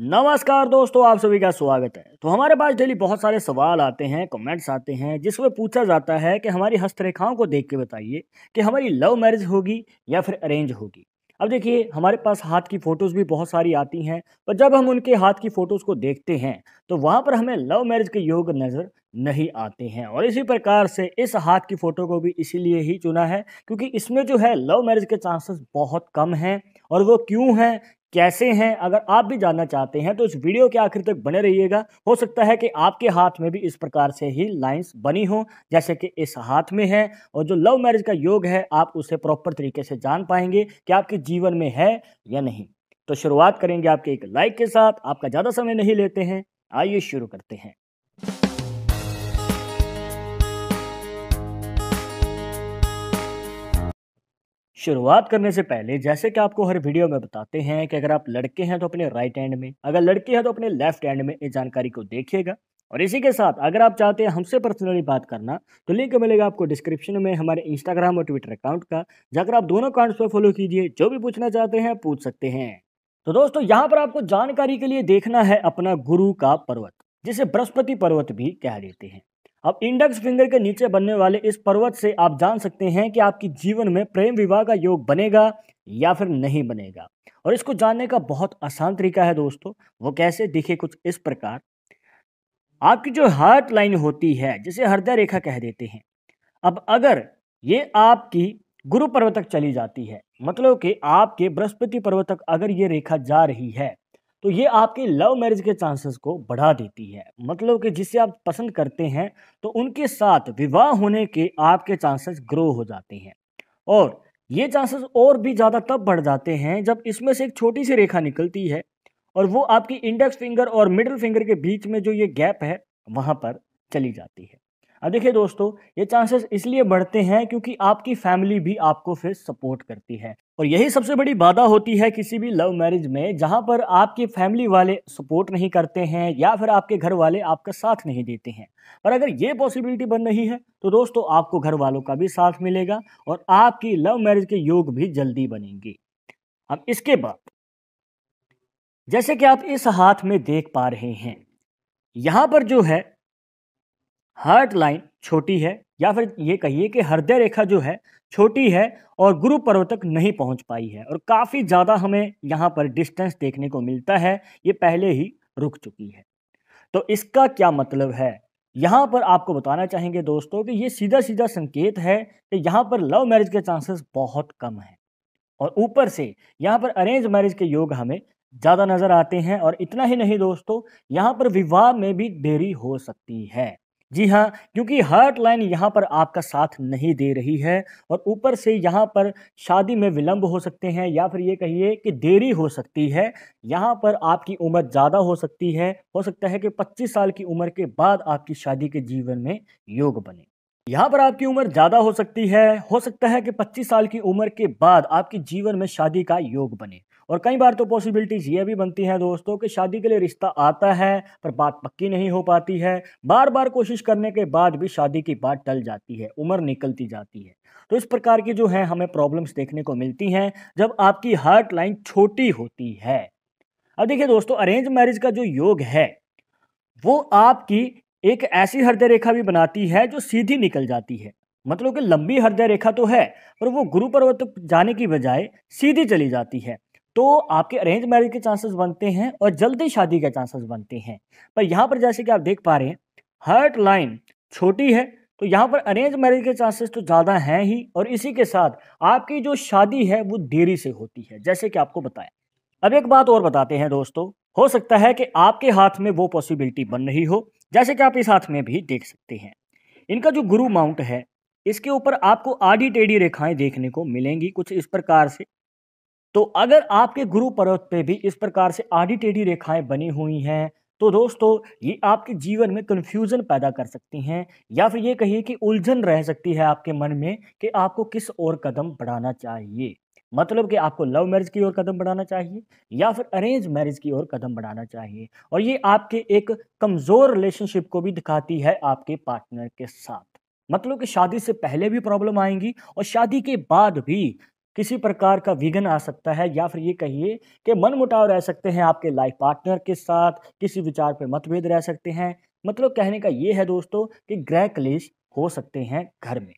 नमस्कार दोस्तों आप सभी का स्वागत है तो हमारे पास डेली बहुत सारे सवाल आते हैं कमेंट्स आते हैं जिसमें पूछा जाता है कि हमारी हस्तरेखाओं को देख के बताइए कि हमारी लव मैरिज होगी या फिर अरेंज होगी अब देखिए हमारे पास हाथ की फ़ोटोज़ भी बहुत सारी आती हैं पर जब हम उनके हाथ की फ़ोटोज़ को देखते हैं तो वहाँ पर हमें लव मैरिज के योग नज़र नहीं आते हैं और इसी प्रकार से इस हाथ की फ़ोटो को भी इसीलिए ही चुना है क्योंकि इसमें जो है लव मैरिज के चांसेस बहुत कम हैं और वो क्यों हैं कैसे हैं अगर आप भी जानना चाहते हैं तो इस वीडियो के आखिर तक बने रहिएगा हो सकता है कि आपके हाथ में भी इस प्रकार से ही लाइंस बनी हो जैसे कि इस हाथ में है और जो लव मैरिज का योग है आप उसे प्रॉपर तरीके से जान पाएंगे कि आपके जीवन में है या नहीं तो शुरुआत करेंगे आपके एक लाइक के साथ आपका ज़्यादा समय नहीं लेते हैं आइए शुरू करते हैं शुरुआत करने से पहले जैसे कि आपको हर वीडियो में बताते हैं कि अगर आप लड़के हैं तो अपने राइट हैंड में अगर लड़की है तो अपने लेफ्ट हैंड में इस जानकारी को देखिएगा और इसी के साथ अगर आप चाहते हैं हमसे पर्सनली बात करना तो लिंक मिलेगा आपको डिस्क्रिप्शन में हमारे इंस्टाग्राम और ट्विटर अकाउंट का जाकर आप दोनों अकाउंट्स पर फॉलो कीजिए जो भी पूछना चाहते हैं पूछ सकते हैं तो दोस्तों यहाँ पर आपको जानकारी के लिए देखना है अपना गुरु का पर्वत जिसे बृहस्पति पर्वत भी कह देते हैं अब इंडेक्स फिंगर के नीचे बनने वाले इस पर्वत से आप जान सकते हैं कि आपकी जीवन में प्रेम विवाह का योग बनेगा या फिर नहीं बनेगा और इसको जानने का बहुत आसान तरीका है दोस्तों वो कैसे दिखे कुछ इस प्रकार आपकी जो हार्ट लाइन होती है जिसे हृदय रेखा कह देते हैं अब अगर ये आपकी गुरु पर्व तक चली जाती है मतलब कि आपके बृहस्पति पर्व तक अगर ये रेखा जा रही है तो ये आपके लव मैरिज के चांसेस को बढ़ा देती है मतलब कि जिसे आप पसंद करते हैं तो उनके साथ विवाह होने के आपके चांसेस ग्रो हो जाते हैं और ये चांसेस और भी ज़्यादा तब बढ़ जाते हैं जब इसमें से एक छोटी सी रेखा निकलती है और वो आपकी इंडेक्स फिंगर और मिडिल फिंगर के बीच में जो ये गैप है वहाँ पर चली जाती है अब देखिए दोस्तों ये चांसेस इसलिए बढ़ते हैं क्योंकि आपकी फैमिली भी आपको फिर सपोर्ट करती है और यही सबसे बड़ी बाधा होती है किसी भी लव मैरिज में जहाँ पर आपकी फैमिली वाले सपोर्ट नहीं करते हैं या फिर आपके घर वाले आपका साथ नहीं देते हैं पर अगर ये पॉसिबिलिटी बन रही है तो दोस्तों आपको घर वालों का भी साथ मिलेगा और आपकी लव मैरिज के योग भी जल्दी बनेंगे अब इसके बाद जैसे कि आप इस हाथ में देख पा रहे हैं यहाँ पर जो है हार्ट लाइन छोटी है या फिर ये कहिए कि हृदय रेखा जो है छोटी है और गुरु पर्व तक नहीं पहुंच पाई है और काफ़ी ज़्यादा हमें यहाँ पर डिस्टेंस देखने को मिलता है ये पहले ही रुक चुकी है तो इसका क्या मतलब है यहाँ पर आपको बताना चाहेंगे दोस्तों कि ये सीधा सीधा संकेत है कि यहाँ पर लव मैरिज के चांसेस बहुत कम हैं और ऊपर से यहाँ पर अरेंज मैरिज के योग हमें ज़्यादा नज़र आते हैं और इतना ही नहीं दोस्तों यहाँ पर विवाह में भी देरी हो सकती है जी हाँ क्योंकि हर्ट लाइन यहाँ पर आपका साथ नहीं दे रही है और ऊपर से यहाँ पर शादी में विलंब हो सकते हैं या फिर ये कहिए कि देरी हो सकती है यहाँ पर आपकी उम्र ज़्यादा हो सकती है हो सकता है कि 25 साल की उम्र के बाद आपकी शादी के जीवन में योग बने यहाँ पर आपकी उम्र ज़्यादा हो सकती है हो सकता है कि 25 साल की उम्र के बाद आपके जीवन में शादी का योग बने और कई बार तो पॉसिबिलिटीज़ ये भी बनती हैं दोस्तों कि शादी के लिए रिश्ता आता है पर बात पक्की नहीं हो पाती है बार बार कोशिश करने के बाद भी शादी की बात टल जाती है उम्र निकलती जाती है तो इस प्रकार की जो है हमें प्रॉब्लम्स देखने को मिलती हैं जब आपकी हार्ट लाइन छोटी होती है अब देखिए दोस्तों अरेंज मैरिज का जो योग है वो आपकी एक ऐसी हृदय रेखा भी बनाती है जो सीधी निकल जाती है मतलब कि लंबी हृदय रेखा तो है पर वो गुरु पर्वत जाने की बजाय सीधी चली जाती है तो आपके अरेंज मैरिज के चांसेस बनते हैं और जल्दी शादी के चांसेस बनते हैं पर यहाँ पर जैसे कि आप देख पा रहे हैं हर्ट लाइन छोटी है तो यहाँ पर अरेंज मैरिज के चांसेस तो ज़्यादा हैं ही और इसी के साथ आपकी जो शादी है वो देरी से होती है जैसे कि आपको बताया अब एक बात और बताते हैं दोस्तों हो सकता है कि आपके हाथ में वो पॉसिबिलिटी बन रही हो जैसे कि आप इस हाथ में भी देख सकते हैं इनका जो गुरु माउंट है इसके ऊपर आपको आधी टेढ़ी रेखाएं देखने को मिलेंगी कुछ इस प्रकार से तो अगर आपके गुरु पर्वत पे भी इस प्रकार से आधी टेढ़ी रेखाएं बनी हुई हैं तो दोस्तों ये आपके जीवन में कन्फ्यूज़न पैदा कर सकती हैं या फिर ये कहिए कि उलझन रह सकती है आपके मन में कि आपको किस ओर कदम बढ़ाना चाहिए मतलब कि आपको लव मैरिज की ओर कदम बढ़ाना चाहिए या फिर अरेंज मैरिज की ओर कदम बढ़ाना चाहिए और ये आपके एक कमज़ोर रिलेशनशिप को भी दिखाती है आपके पार्टनर के साथ मतलब कि शादी से पहले भी प्रॉब्लम आएंगी और शादी के बाद भी किसी प्रकार का विघन आ सकता है या फिर ये कहिए कि मन मुटाव रह सकते हैं आपके लाइफ पार्टनर के साथ किसी विचार पर मतभेद रह सकते हैं मतलब कहने का ये है दोस्तों कि ग्रह क्लेश हो सकते हैं घर में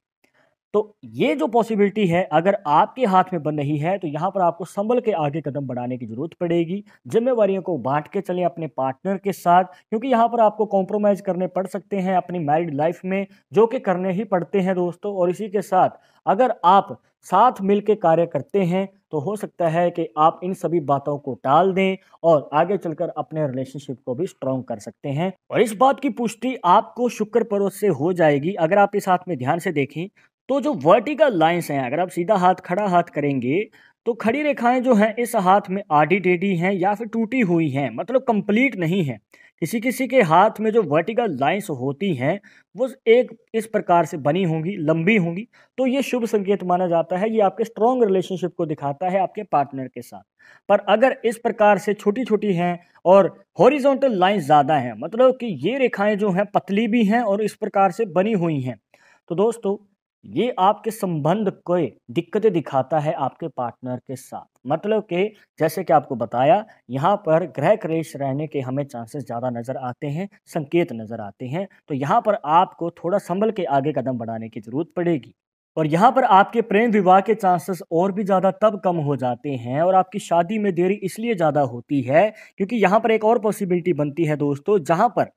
तो ये जो पॉसिबिलिटी है अगर आपके हाथ में बन रही है तो यहाँ पर आपको संभल के आगे कदम बढ़ाने की जरूरत पड़ेगी जिम्मेवारियों को बांट के चलें अपने पार्टनर के साथ क्योंकि यहाँ पर आपको कॉम्प्रोमाइज़ करने पड़ सकते हैं अपनी मैरिड लाइफ में जो कि करने ही पड़ते हैं दोस्तों और इसी के साथ अगर आप साथ मिलकर कार्य करते हैं तो हो सकता है कि आप इन सभी बातों को टाल दें और आगे चलकर अपने रिलेशनशिप को भी स्ट्रॉन्ग कर सकते हैं और इस बात की पुष्टि आपको शुक्र पर्वत से हो जाएगी अगर आप इस हाथ में ध्यान से देखें तो जो वर्टिकल लाइंस हैं अगर आप सीधा हाथ खड़ा हाथ करेंगे तो खड़ी रेखाएं जो हैं इस हाथ में आधी टेढ़ी हैं या फिर टूटी हुई हैं मतलब कंप्लीट नहीं है किसी किसी के हाथ में जो वर्टिकल लाइंस होती हैं वो एक इस प्रकार से बनी होंगी लंबी होंगी तो ये शुभ संकेत माना जाता है ये आपके स्ट्रॉन्ग रिलेशनशिप को दिखाता है आपके पार्टनर के साथ पर अगर इस प्रकार से छोटी छोटी हैं और हॉरिजोंटल लाइन्स ज़्यादा हैं मतलब कि ये रेखाएँ जो हैं पतली भी हैं और इस प्रकार से बनी हुई हैं तो दोस्तों ये आपके संबंध को दिक्कतें दिखाता है आपके पार्टनर के साथ मतलब कि जैसे कि आपको बताया यहाँ पर ग्रह क्रेश रहने के हमें चांसेस ज़्यादा नज़र आते हैं संकेत नज़र आते हैं तो यहाँ पर आपको थोड़ा संभल के आगे कदम बढ़ाने की ज़रूरत पड़ेगी और यहाँ पर आपके प्रेम विवाह के चांसेस और भी ज़्यादा तब कम हो जाते हैं और आपकी शादी में देरी इसलिए ज़्यादा होती है क्योंकि यहाँ पर एक और पॉसिबिलिटी बनती है दोस्तों जहाँ पर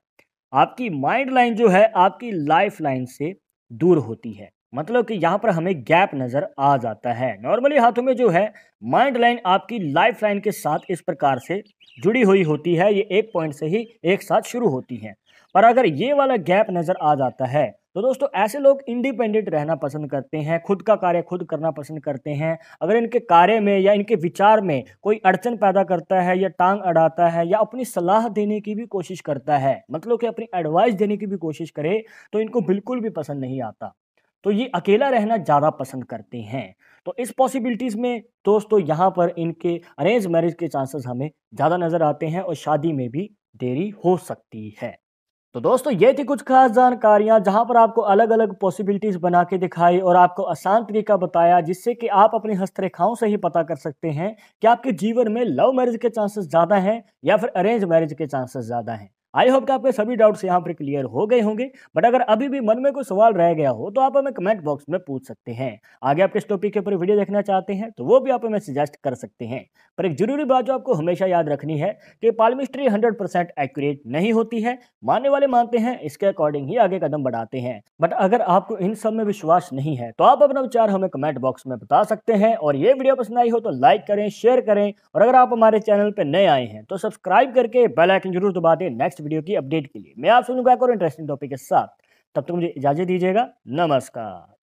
आपकी माइंड लाइन जो है आपकी लाइफ लाइन से दूर होती है मतलब कि यहाँ पर हमें गैप नज़र आ जाता है नॉर्मली हाथों में जो है माइंड लाइन आपकी लाइफ लाइन के साथ इस प्रकार से जुड़ी हुई होती है ये एक पॉइंट से ही एक साथ शुरू होती हैं पर अगर ये वाला गैप नज़र आ जाता है तो दोस्तों ऐसे लोग इंडिपेंडेंट रहना पसंद करते हैं खुद का कार्य खुद करना पसंद करते हैं अगर इनके कार्य में या इनके विचार में कोई अड़चन पैदा करता है या टांग अड़ाता है या अपनी सलाह देने की भी कोशिश करता है मतलब कि अपनी एडवाइस देने की भी कोशिश करे तो इनको बिल्कुल भी पसंद नहीं आता तो ये अकेला रहना ज़्यादा पसंद करते हैं तो इस पॉसिबिलिटीज़ में दोस्तों यहाँ पर इनके अरेंज मैरिज के चांसेस हमें ज़्यादा नज़र आते हैं और शादी में भी देरी हो सकती है तो दोस्तों ये थी कुछ खास जानकारियाँ जहाँ पर आपको अलग अलग पॉसिबिलिटीज़ बना के दिखाई और आपको आसान तरीका बताया जिससे कि आप अपनी हस्तरेखाओं से ही पता कर सकते हैं कि आपके जीवन में लव मैरिज के चांसेस ज़्यादा हैं या फिर अरेंज मैरिज के चांसेस ज़्यादा हैं आई होप कि आपके सभी डाउट्स यहाँ पर क्लियर हो गए होंगे बट अगर अभी भी मन में कोई सवाल रह गया हो तो आप हमें कमेंट बॉक्स में पूछ सकते हैं आगे आप किस टॉपिक के ऊपर वीडियो देखना चाहते हैं तो वो भी आप हमें सजेस्ट कर सकते हैं पर एक जरूरी बात जो आपको हमेशा याद रखनी है कि पालमिस्ट्री हंड्रेड परसेंट एक्यूरेट नहीं होती है मानने वाले मानते हैं इसके अकॉर्डिंग ही आगे कदम बढ़ाते हैं बट अगर आपको इन सब में विश्वास नहीं है तो आप अपना विचार हमें कमेंट बॉक्स में बता सकते हैं और ये वीडियो पसंद आई हो तो लाइक करें शेयर करें और अगर आप हमारे चैनल पर नए आए हैं तो सब्सक्राइब करके बेल आइकन जरूर दबा दें नेक्स्ट वीडियो की अपडेट के लिए मैं आपसे सुनूंगा एक और इंटरेस्टिंग टॉपिक के साथ तब तक तो मुझे इजाजत दीजिएगा नमस्कार